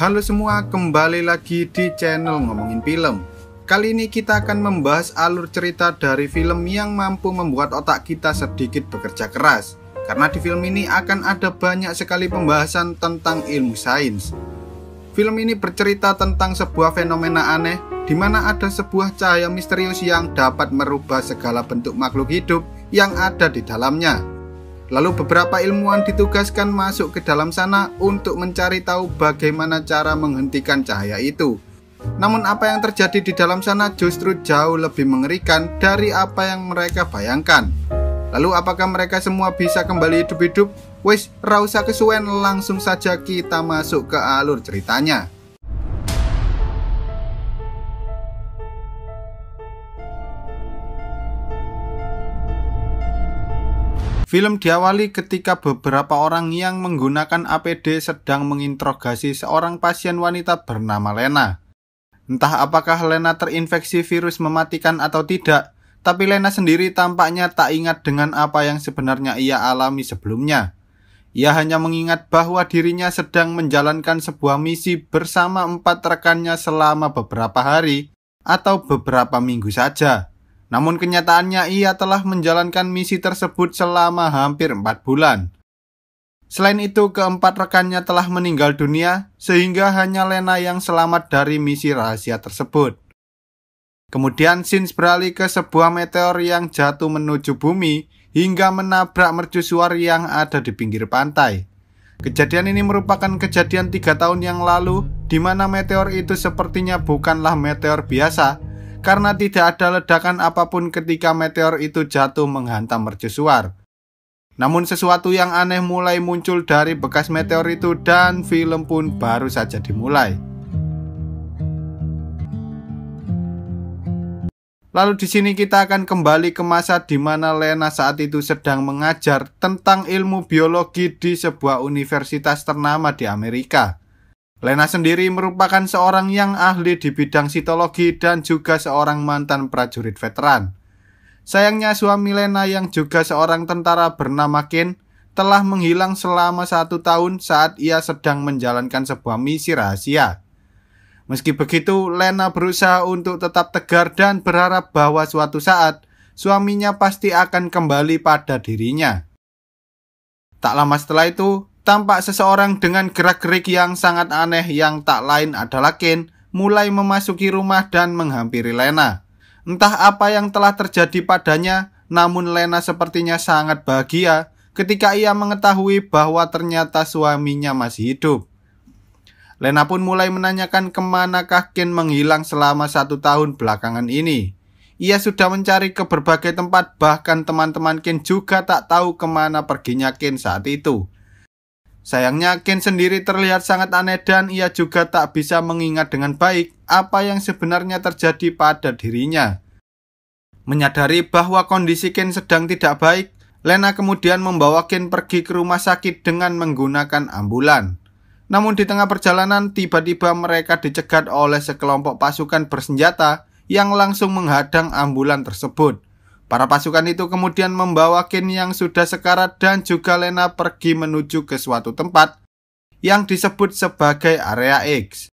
Halo semua, kembali lagi di channel Ngomongin Film. Kali ini kita akan membahas alur cerita dari film yang mampu membuat otak kita sedikit bekerja keras. Karena di film ini akan ada banyak sekali pembahasan tentang ilmu sains. Film ini bercerita tentang sebuah fenomena aneh di mana ada sebuah cahaya misterius yang dapat merubah segala bentuk makhluk hidup yang ada di dalamnya. Lalu beberapa ilmuwan ditugaskan masuk ke dalam sana untuk mencari tahu bagaimana cara menghentikan cahaya itu. Namun apa yang terjadi di dalam sana justru jauh lebih mengerikan dari apa yang mereka bayangkan. Lalu apakah mereka semua bisa kembali hidup-hidup? Wes, rausa kesuwen langsung saja kita masuk ke alur ceritanya. Film diawali ketika beberapa orang yang menggunakan APD sedang menginterogasi seorang pasien wanita bernama Lena. Entah apakah Lena terinfeksi virus mematikan atau tidak, tapi Lena sendiri tampaknya tak ingat dengan apa yang sebenarnya ia alami sebelumnya. Ia hanya mengingat bahwa dirinya sedang menjalankan sebuah misi bersama empat rekannya selama beberapa hari atau beberapa minggu saja. Namun kenyataannya ia telah menjalankan misi tersebut selama hampir empat bulan. Selain itu, keempat rekannya telah meninggal dunia, sehingga hanya Lena yang selamat dari misi rahasia tersebut. Kemudian Sins beralih ke sebuah meteor yang jatuh menuju bumi hingga menabrak mercusuar yang ada di pinggir pantai. Kejadian ini merupakan kejadian tiga tahun yang lalu, di mana meteor itu sepertinya bukanlah meteor biasa, karena tidak ada ledakan apapun ketika meteor itu jatuh menghantam mercusuar. Namun sesuatu yang aneh mulai muncul dari bekas meteor itu dan film pun baru saja dimulai. Lalu di sini kita akan kembali ke masa di mana Lena saat itu sedang mengajar tentang ilmu biologi di sebuah universitas ternama di Amerika. Lena sendiri merupakan seorang yang ahli di bidang sitologi dan juga seorang mantan prajurit veteran. Sayangnya suami Lena yang juga seorang tentara bernama Ken telah menghilang selama satu tahun saat ia sedang menjalankan sebuah misi rahasia. Meski begitu, Lena berusaha untuk tetap tegar dan berharap bahwa suatu saat suaminya pasti akan kembali pada dirinya. Tak lama setelah itu, Tampak seseorang dengan gerak-gerik yang sangat aneh yang tak lain adalah Ken mulai memasuki rumah dan menghampiri Lena. Entah apa yang telah terjadi padanya, namun Lena sepertinya sangat bahagia ketika ia mengetahui bahwa ternyata suaminya masih hidup. Lena pun mulai menanyakan kemanakah Ken menghilang selama satu tahun belakangan ini. Ia sudah mencari ke berbagai tempat bahkan teman-teman Ken juga tak tahu kemana perginya Ken saat itu. Sayangnya Ken sendiri terlihat sangat aneh dan ia juga tak bisa mengingat dengan baik apa yang sebenarnya terjadi pada dirinya. Menyadari bahwa kondisi Ken sedang tidak baik, Lena kemudian membawa Ken pergi ke rumah sakit dengan menggunakan ambulan. Namun di tengah perjalanan tiba-tiba mereka dicegat oleh sekelompok pasukan bersenjata yang langsung menghadang ambulan tersebut. Para pasukan itu kemudian membawa Ken yang sudah sekarat dan juga Lena pergi menuju ke suatu tempat yang disebut sebagai area X.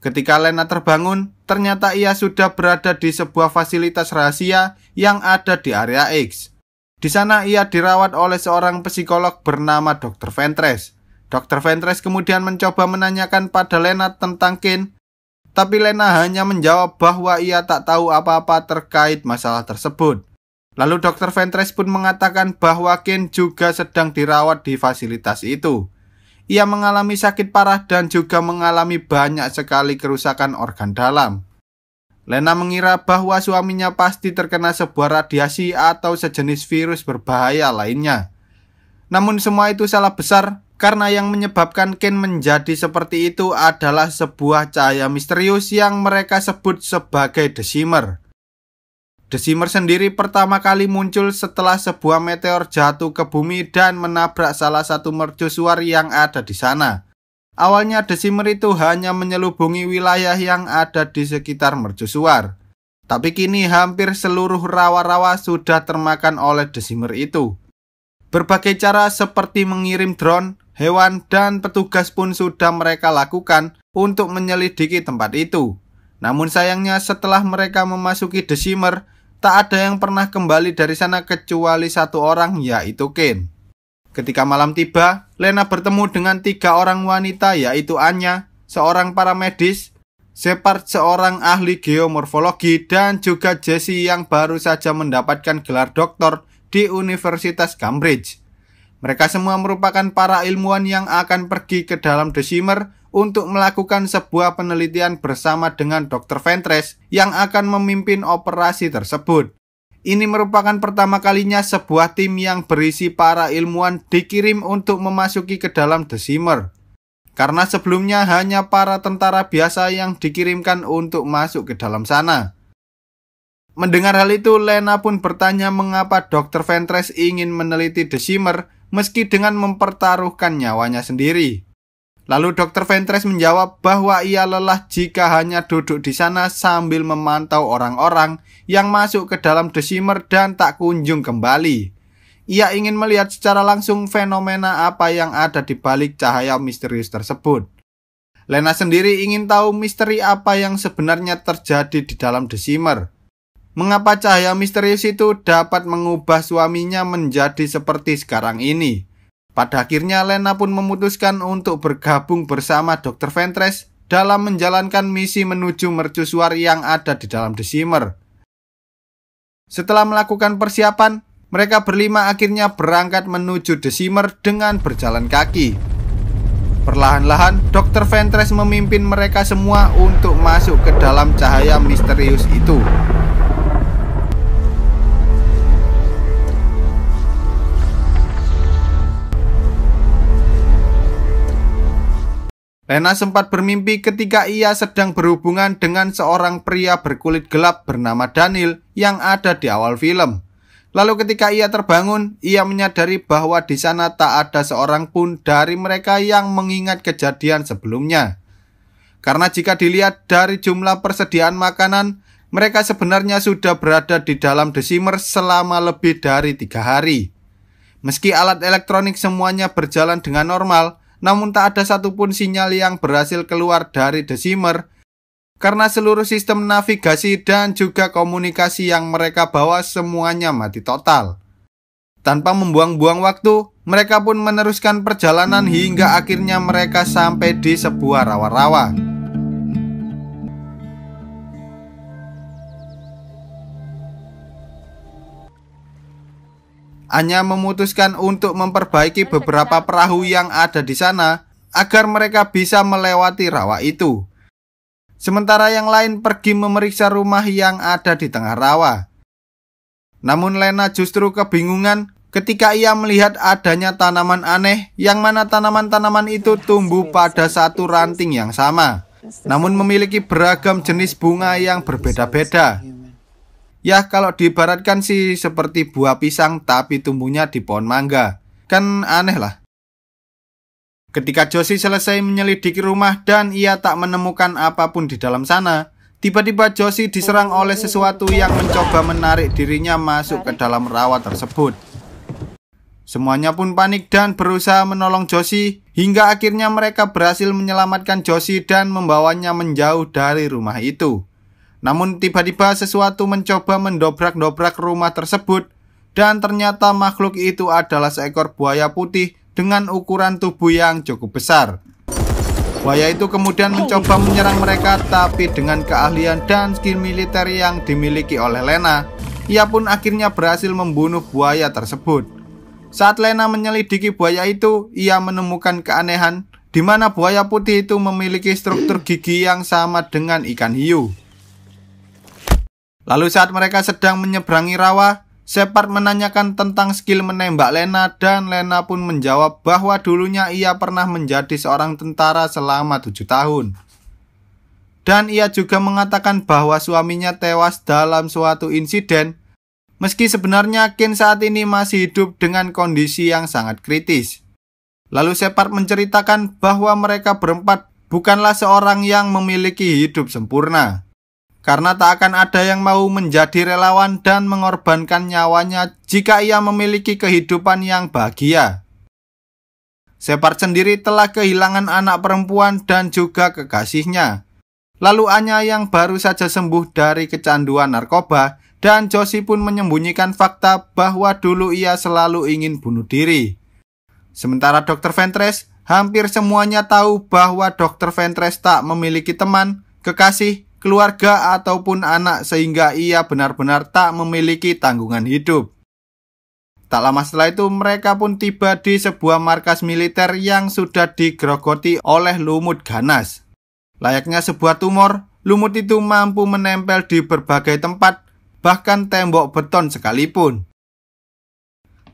Ketika Lena terbangun, ternyata ia sudah berada di sebuah fasilitas rahasia yang ada di area X. Di sana ia dirawat oleh seorang psikolog bernama Dr. Ventres. Dr. Ventres kemudian mencoba menanyakan pada Lena tentang Ken tapi Lena hanya menjawab bahwa ia tak tahu apa-apa terkait masalah tersebut. Lalu Dr. Ventres pun mengatakan bahwa Ken juga sedang dirawat di fasilitas itu. Ia mengalami sakit parah dan juga mengalami banyak sekali kerusakan organ dalam. Lena mengira bahwa suaminya pasti terkena sebuah radiasi atau sejenis virus berbahaya lainnya. Namun semua itu salah besar karena yang menyebabkan Ken menjadi seperti itu adalah sebuah cahaya misterius yang mereka sebut sebagai The Shimmer. The Shimmer sendiri pertama kali muncul setelah sebuah meteor jatuh ke bumi dan menabrak salah satu mercusuar yang ada di sana. Awalnya The Shimmer itu hanya menyelubungi wilayah yang ada di sekitar mercusuar. Tapi kini hampir seluruh rawa-rawa sudah termakan oleh The Shimmer itu. Berbagai cara seperti mengirim drone, hewan, dan petugas pun sudah mereka lakukan untuk menyelidiki tempat itu. Namun sayangnya setelah mereka memasuki Desimer, tak ada yang pernah kembali dari sana kecuali satu orang yaitu Ken. Ketika malam tiba, Lena bertemu dengan tiga orang wanita yaitu Anya, seorang paramedis, Separ seorang ahli geomorfologi, dan juga Jesse yang baru saja mendapatkan gelar doktor di Universitas Cambridge. Mereka semua merupakan para ilmuwan yang akan pergi ke dalam Desimer untuk melakukan sebuah penelitian bersama dengan Dr. Ventress yang akan memimpin operasi tersebut. Ini merupakan pertama kalinya sebuah tim yang berisi para ilmuwan dikirim untuk memasuki ke dalam Desimer. Karena sebelumnya hanya para tentara biasa yang dikirimkan untuk masuk ke dalam sana. Mendengar hal itu, Lena pun bertanya mengapa Dr. Ventress ingin meneliti Desimer meski dengan mempertaruhkan nyawanya sendiri. Lalu Dr. Ventres menjawab bahwa ia lelah jika hanya duduk di sana sambil memantau orang-orang yang masuk ke dalam desimer dan tak kunjung kembali. Ia ingin melihat secara langsung fenomena apa yang ada di balik cahaya misterius tersebut. Lena sendiri ingin tahu misteri apa yang sebenarnya terjadi di dalam desimer. Mengapa cahaya misterius itu dapat mengubah suaminya menjadi seperti sekarang ini? Pada akhirnya Lena pun memutuskan untuk bergabung bersama Dr. Ventress dalam menjalankan misi menuju mercusuar yang ada di dalam Desimer. Setelah melakukan persiapan, mereka berlima akhirnya berangkat menuju Desimer dengan berjalan kaki. Perlahan-lahan, Dr. Ventress memimpin mereka semua untuk masuk ke dalam cahaya misterius itu. Lena sempat bermimpi ketika ia sedang berhubungan dengan seorang pria berkulit gelap bernama Daniel yang ada di awal film. Lalu ketika ia terbangun, ia menyadari bahwa di sana tak ada seorang pun dari mereka yang mengingat kejadian sebelumnya. Karena jika dilihat dari jumlah persediaan makanan, mereka sebenarnya sudah berada di dalam desimer selama lebih dari tiga hari. Meski alat elektronik semuanya berjalan dengan normal, namun tak ada satupun sinyal yang berhasil keluar dari desimer karena seluruh sistem navigasi dan juga komunikasi yang mereka bawa semuanya mati total. Tanpa membuang-buang waktu, mereka pun meneruskan perjalanan hingga akhirnya mereka sampai di sebuah rawa-rawa. hanya memutuskan untuk memperbaiki beberapa perahu yang ada di sana agar mereka bisa melewati rawa itu. Sementara yang lain pergi memeriksa rumah yang ada di tengah rawa. Namun Lena justru kebingungan ketika ia melihat adanya tanaman aneh yang mana tanaman-tanaman itu tumbuh pada satu ranting yang sama, namun memiliki beragam jenis bunga yang berbeda-beda. Ya kalau diibaratkan sih seperti buah pisang tapi tumbuhnya di pohon mangga. Kan aneh lah. Ketika Josie selesai menyelidiki rumah dan ia tak menemukan apapun di dalam sana, tiba-tiba Josie diserang oleh sesuatu yang mencoba menarik dirinya masuk ke dalam rawa tersebut. Semuanya pun panik dan berusaha menolong Josie hingga akhirnya mereka berhasil menyelamatkan Josie dan membawanya menjauh dari rumah itu. Namun tiba-tiba sesuatu mencoba mendobrak-dobrak rumah tersebut dan ternyata makhluk itu adalah seekor buaya putih dengan ukuran tubuh yang cukup besar. Buaya itu kemudian mencoba menyerang mereka tapi dengan keahlian dan skill militer yang dimiliki oleh Lena, ia pun akhirnya berhasil membunuh buaya tersebut. Saat Lena menyelidiki buaya itu, ia menemukan keanehan di mana buaya putih itu memiliki struktur gigi yang sama dengan ikan hiu. Lalu saat mereka sedang menyeberangi rawa, Shepard menanyakan tentang skill menembak Lena dan Lena pun menjawab bahwa dulunya ia pernah menjadi seorang tentara selama tujuh tahun. Dan ia juga mengatakan bahwa suaminya tewas dalam suatu insiden, meski sebenarnya Ken saat ini masih hidup dengan kondisi yang sangat kritis. Lalu Shepard menceritakan bahwa mereka berempat bukanlah seorang yang memiliki hidup sempurna karena tak akan ada yang mau menjadi relawan dan mengorbankan nyawanya jika ia memiliki kehidupan yang bahagia. Separ sendiri telah kehilangan anak perempuan dan juga kekasihnya. Lalu Anya yang baru saja sembuh dari kecanduan narkoba dan Josie pun menyembunyikan fakta bahwa dulu ia selalu ingin bunuh diri. Sementara Dr. Ventress hampir semuanya tahu bahwa Dr. Ventress tak memiliki teman, kekasih, keluarga ataupun anak sehingga ia benar-benar tak memiliki tanggungan hidup. Tak lama setelah itu mereka pun tiba di sebuah markas militer yang sudah digerogoti oleh lumut ganas. Layaknya sebuah tumor, lumut itu mampu menempel di berbagai tempat, bahkan tembok beton sekalipun.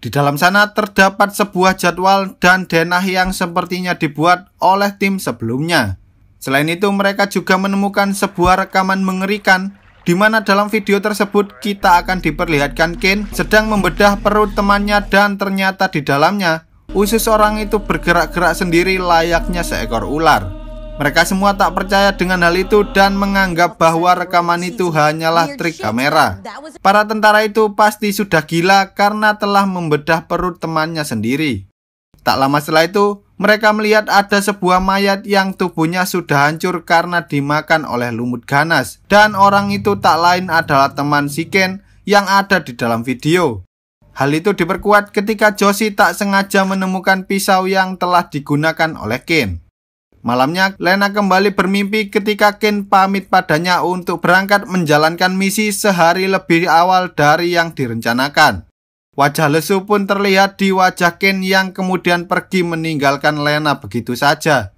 Di dalam sana terdapat sebuah jadwal dan denah yang sepertinya dibuat oleh tim sebelumnya. Selain itu, mereka juga menemukan sebuah rekaman mengerikan di mana dalam video tersebut kita akan diperlihatkan Ken sedang membedah perut temannya dan ternyata di dalamnya usus orang itu bergerak-gerak sendiri layaknya seekor ular. Mereka semua tak percaya dengan hal itu dan menganggap bahwa rekaman itu hanyalah trik kamera. Para tentara itu pasti sudah gila karena telah membedah perut temannya sendiri. Tak lama setelah itu, mereka melihat ada sebuah mayat yang tubuhnya sudah hancur karena dimakan oleh lumut ganas. Dan orang itu tak lain adalah teman Ken yang ada di dalam video. Hal itu diperkuat ketika Josie tak sengaja menemukan pisau yang telah digunakan oleh Ken. Malamnya, Lena kembali bermimpi ketika Ken pamit padanya untuk berangkat menjalankan misi sehari lebih awal dari yang direncanakan. Wajah lesu pun terlihat di wajah Ken yang kemudian pergi meninggalkan Lena begitu saja.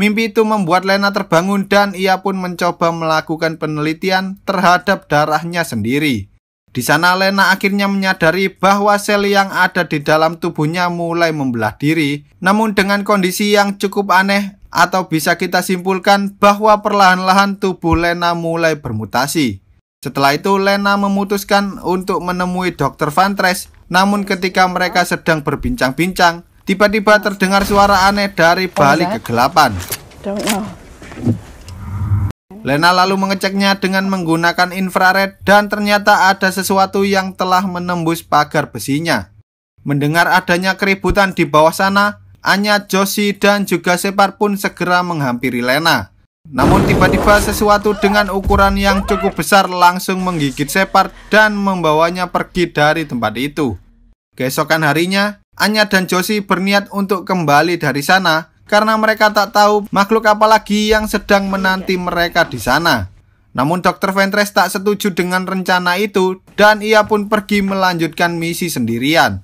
Mimpi itu membuat Lena terbangun dan ia pun mencoba melakukan penelitian terhadap darahnya sendiri. Di sana Lena akhirnya menyadari bahwa sel yang ada di dalam tubuhnya mulai membelah diri. Namun dengan kondisi yang cukup aneh atau bisa kita simpulkan bahwa perlahan-lahan tubuh Lena mulai bermutasi. Setelah itu, Lena memutuskan untuk menemui Dr. Van namun ketika mereka sedang berbincang-bincang, tiba-tiba terdengar suara aneh dari oh, balik iya. kegelapan. Lena lalu mengeceknya dengan menggunakan infrared dan ternyata ada sesuatu yang telah menembus pagar besinya. Mendengar adanya keributan di bawah sana, Anya, Josie, dan juga Separ pun segera menghampiri Lena. Namun tiba-tiba sesuatu dengan ukuran yang cukup besar langsung menggigit Separ dan membawanya pergi dari tempat itu. Keesokan harinya, Anya dan Josie berniat untuk kembali dari sana karena mereka tak tahu makhluk apa lagi yang sedang menanti mereka di sana. Namun Dr. Ventress tak setuju dengan rencana itu dan ia pun pergi melanjutkan misi sendirian.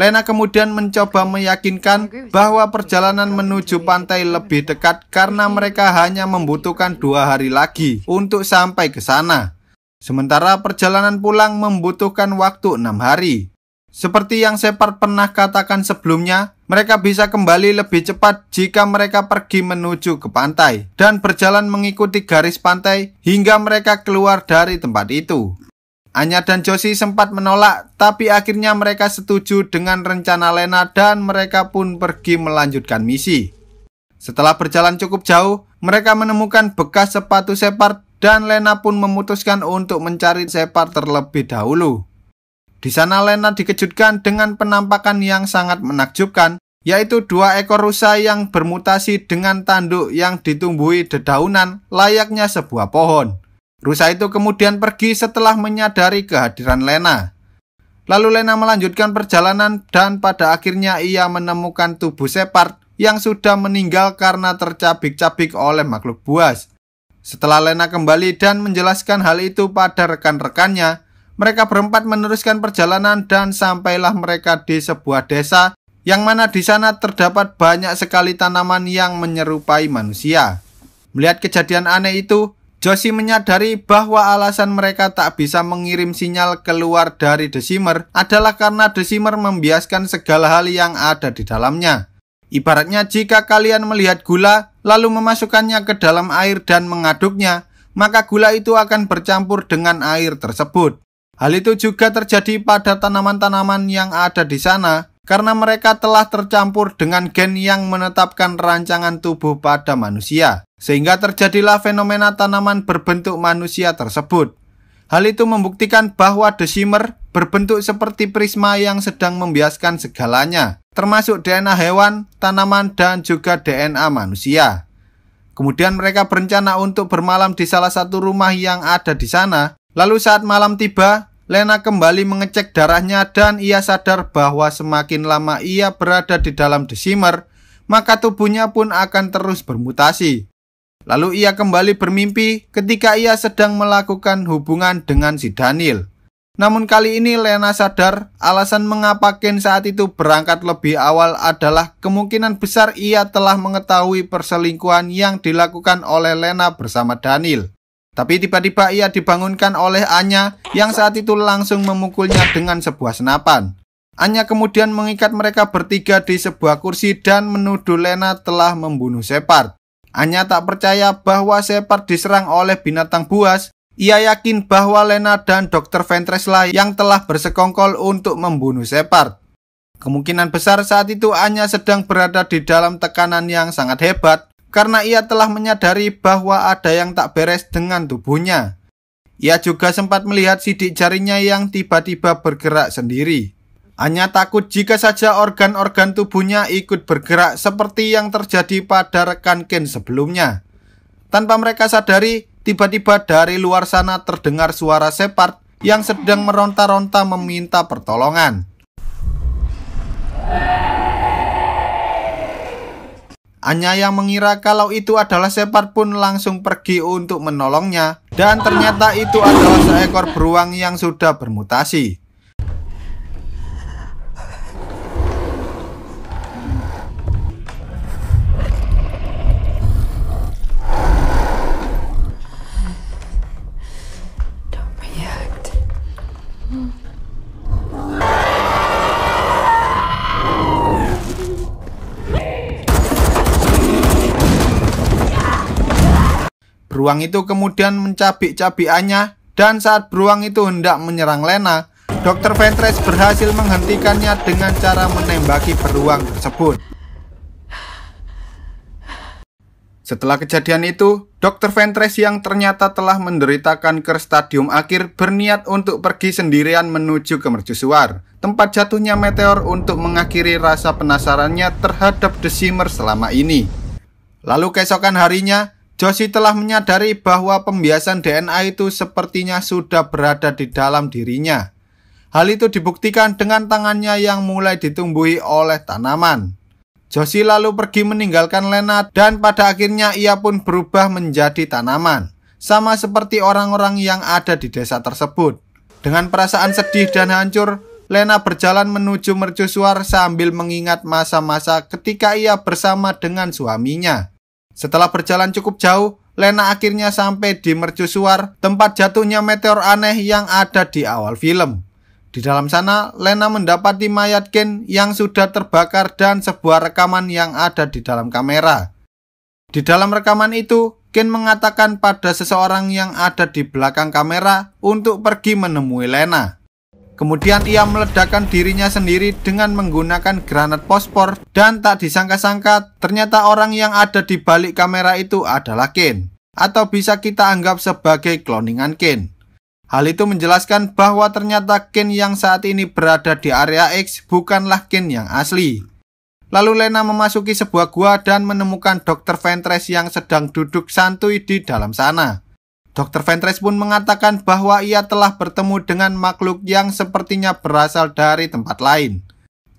Lena kemudian mencoba meyakinkan bahwa perjalanan menuju pantai lebih dekat karena mereka hanya membutuhkan dua hari lagi untuk sampai ke sana. Sementara perjalanan pulang membutuhkan waktu enam hari. Seperti yang Separ pernah katakan sebelumnya, mereka bisa kembali lebih cepat jika mereka pergi menuju ke pantai dan berjalan mengikuti garis pantai hingga mereka keluar dari tempat itu. Anya dan Josie sempat menolak, tapi akhirnya mereka setuju dengan rencana Lena dan mereka pun pergi melanjutkan misi. Setelah berjalan cukup jauh, mereka menemukan bekas sepatu separ dan Lena pun memutuskan untuk mencari separ terlebih dahulu. Di sana Lena dikejutkan dengan penampakan yang sangat menakjubkan, yaitu dua ekor rusa yang bermutasi dengan tanduk yang ditumbuhi dedaunan layaknya sebuah pohon. Rusa itu kemudian pergi setelah menyadari kehadiran Lena. Lalu Lena melanjutkan perjalanan dan pada akhirnya ia menemukan tubuh Separt yang sudah meninggal karena tercabik-cabik oleh makhluk buas. Setelah Lena kembali dan menjelaskan hal itu pada rekan-rekannya, mereka berempat meneruskan perjalanan dan sampailah mereka di sebuah desa yang mana di sana terdapat banyak sekali tanaman yang menyerupai manusia. Melihat kejadian aneh itu, Joshi menyadari bahwa alasan mereka tak bisa mengirim sinyal keluar dari desimer adalah karena desimer membiaskan segala hal yang ada di dalamnya. Ibaratnya jika kalian melihat gula lalu memasukkannya ke dalam air dan mengaduknya, maka gula itu akan bercampur dengan air tersebut. Hal itu juga terjadi pada tanaman-tanaman yang ada di sana, karena mereka telah tercampur dengan gen yang menetapkan rancangan tubuh pada manusia, sehingga terjadilah fenomena tanaman berbentuk manusia tersebut. Hal itu membuktikan bahwa desimer berbentuk seperti prisma yang sedang membiaskan segalanya, termasuk DNA hewan, tanaman, dan juga DNA manusia. Kemudian mereka berencana untuk bermalam di salah satu rumah yang ada di sana. Lalu saat malam tiba, Lena kembali mengecek darahnya dan ia sadar bahwa semakin lama ia berada di dalam desimer, maka tubuhnya pun akan terus bermutasi. Lalu ia kembali bermimpi ketika ia sedang melakukan hubungan dengan si Daniel. Namun kali ini Lena sadar alasan mengapa Ken saat itu berangkat lebih awal adalah kemungkinan besar ia telah mengetahui perselingkuhan yang dilakukan oleh Lena bersama Daniel. Tapi tiba-tiba ia dibangunkan oleh Anya yang saat itu langsung memukulnya dengan sebuah senapan. Anya kemudian mengikat mereka bertiga di sebuah kursi dan menuduh Lena telah membunuh Separd. Anya tak percaya bahwa Separd diserang oleh binatang buas. Ia yakin bahwa Lena dan Dr. Ventresla yang telah bersekongkol untuk membunuh Separd. Kemungkinan besar saat itu Anya sedang berada di dalam tekanan yang sangat hebat karena ia telah menyadari bahwa ada yang tak beres dengan tubuhnya. Ia juga sempat melihat sidik jarinya yang tiba-tiba bergerak sendiri. Hanya takut jika saja organ-organ tubuhnya ikut bergerak seperti yang terjadi pada rekan Ken sebelumnya. Tanpa mereka sadari, tiba-tiba dari luar sana terdengar suara Separd yang sedang meronta-ronta meminta pertolongan. Anya yang mengira kalau itu adalah sepat pun langsung pergi untuk menolongnya dan ternyata itu adalah seekor beruang yang sudah bermutasi. beruang itu kemudian mencabik-cabikannya dan saat beruang itu hendak menyerang Lena, Dr. Ventress berhasil menghentikannya dengan cara menembaki beruang tersebut. Setelah kejadian itu, Dr. Ventress yang ternyata telah menderita kanker stadium akhir berniat untuk pergi sendirian menuju ke mercusuar, tempat jatuhnya meteor untuk mengakhiri rasa penasarannya terhadap The Shimmer selama ini. Lalu keesokan harinya, Josie telah menyadari bahwa pembiasan DNA itu sepertinya sudah berada di dalam dirinya. Hal itu dibuktikan dengan tangannya yang mulai ditumbuhi oleh tanaman. Josie lalu pergi meninggalkan Lena dan pada akhirnya ia pun berubah menjadi tanaman. Sama seperti orang-orang yang ada di desa tersebut. Dengan perasaan sedih dan hancur, Lena berjalan menuju mercusuar sambil mengingat masa-masa ketika ia bersama dengan suaminya. Setelah berjalan cukup jauh, Lena akhirnya sampai di mercusuar tempat jatuhnya meteor aneh yang ada di awal film. Di dalam sana, Lena mendapati mayat Ken yang sudah terbakar dan sebuah rekaman yang ada di dalam kamera. Di dalam rekaman itu, Ken mengatakan pada seseorang yang ada di belakang kamera untuk pergi menemui Lena. Kemudian ia meledakkan dirinya sendiri dengan menggunakan granat pospor dan tak disangka-sangka ternyata orang yang ada di balik kamera itu adalah Ken atau bisa kita anggap sebagai kloningan Ken. Hal itu menjelaskan bahwa ternyata Ken yang saat ini berada di area X bukanlah Ken yang asli. Lalu Lena memasuki sebuah gua dan menemukan Dr. Ventress yang sedang duduk santuy di dalam sana. Dr. Ventres pun mengatakan bahwa ia telah bertemu dengan makhluk yang sepertinya berasal dari tempat lain.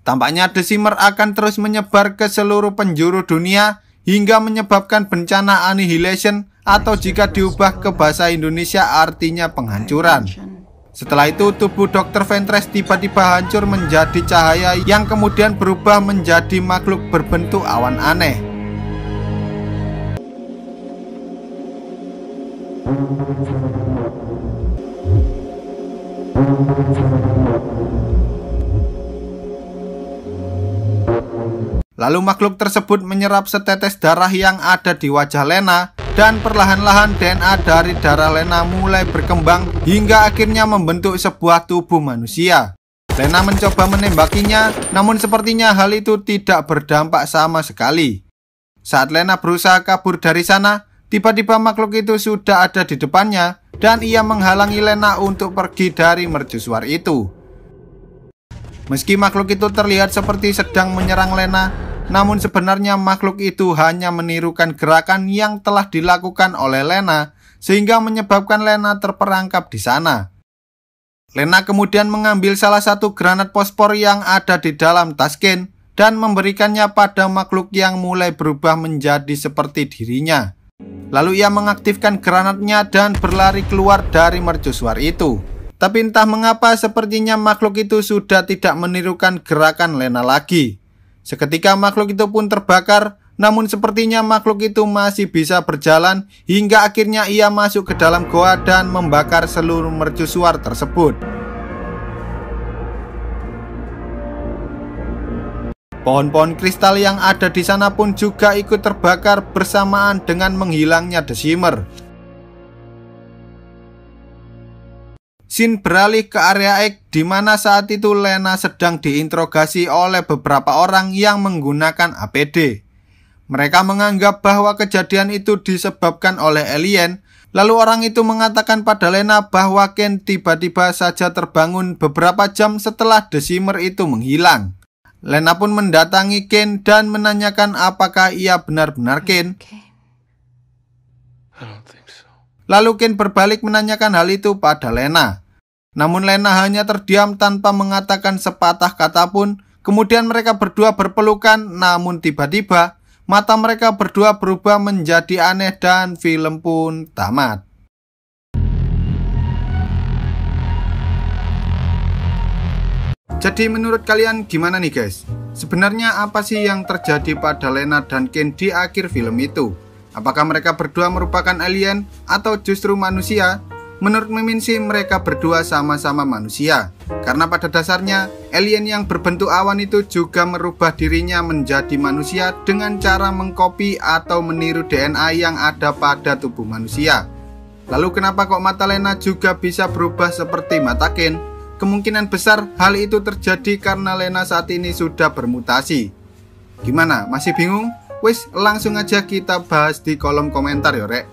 Tampaknya desimer akan terus menyebar ke seluruh penjuru dunia hingga menyebabkan bencana annihilation atau jika diubah ke bahasa Indonesia artinya penghancuran. Setelah itu tubuh Dr. Ventres tiba-tiba hancur menjadi cahaya yang kemudian berubah menjadi makhluk berbentuk awan aneh. Lalu makhluk tersebut menyerap setetes darah yang ada di wajah Lena dan perlahan-lahan DNA dari darah Lena mulai berkembang hingga akhirnya membentuk sebuah tubuh manusia. Lena mencoba menembakinya, namun sepertinya hal itu tidak berdampak sama sekali. Saat Lena berusaha kabur dari sana, Tiba-tiba makhluk itu sudah ada di depannya dan ia menghalangi Lena untuk pergi dari mercusuar itu. Meski makhluk itu terlihat seperti sedang menyerang Lena, namun sebenarnya makhluk itu hanya menirukan gerakan yang telah dilakukan oleh Lena sehingga menyebabkan Lena terperangkap di sana. Lena kemudian mengambil salah satu granat pospor yang ada di dalam Tasken dan memberikannya pada makhluk yang mulai berubah menjadi seperti dirinya. Lalu ia mengaktifkan granatnya dan berlari keluar dari mercusuar itu. Tapi entah mengapa sepertinya makhluk itu sudah tidak menirukan gerakan Lena lagi. Seketika makhluk itu pun terbakar, namun sepertinya makhluk itu masih bisa berjalan hingga akhirnya ia masuk ke dalam goa dan membakar seluruh mercusuar tersebut. Pohon-pohon kristal yang ada di sana pun juga ikut terbakar bersamaan dengan menghilangnya desimer. Sin beralih ke area X di mana saat itu Lena sedang diinterogasi oleh beberapa orang yang menggunakan APD. Mereka menganggap bahwa kejadian itu disebabkan oleh alien, lalu orang itu mengatakan pada Lena bahwa Ken tiba-tiba saja terbangun beberapa jam setelah desimer itu menghilang. Lena pun mendatangi Ken dan menanyakan apakah ia benar-benar hmm, Ken. Lalu Ken berbalik menanyakan hal itu pada Lena. Namun Lena hanya terdiam tanpa mengatakan sepatah kata pun. Kemudian mereka berdua berpelukan, namun tiba-tiba mata mereka berdua berubah menjadi aneh dan film pun tamat. Jadi menurut kalian gimana nih guys? Sebenarnya apa sih yang terjadi pada Lena dan Ken di akhir film itu? Apakah mereka berdua merupakan alien atau justru manusia? Menurut Mimin sih mereka berdua sama-sama manusia Karena pada dasarnya alien yang berbentuk awan itu juga merubah dirinya menjadi manusia Dengan cara mengkopi atau meniru DNA yang ada pada tubuh manusia Lalu kenapa kok mata Lena juga bisa berubah seperti mata Ken? Kemungkinan besar hal itu terjadi karena Lena saat ini sudah bermutasi. Gimana? Masih bingung? Wis, langsung aja kita bahas di kolom komentar ya, Rek.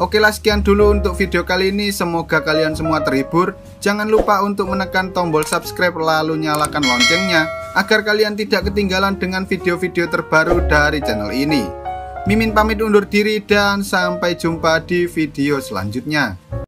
Oke lah sekian dulu untuk video kali ini Semoga kalian semua terhibur Jangan lupa untuk menekan tombol subscribe lalu nyalakan loncengnya Agar kalian tidak ketinggalan dengan video-video terbaru dari channel ini Mimin pamit undur diri dan sampai jumpa di video selanjutnya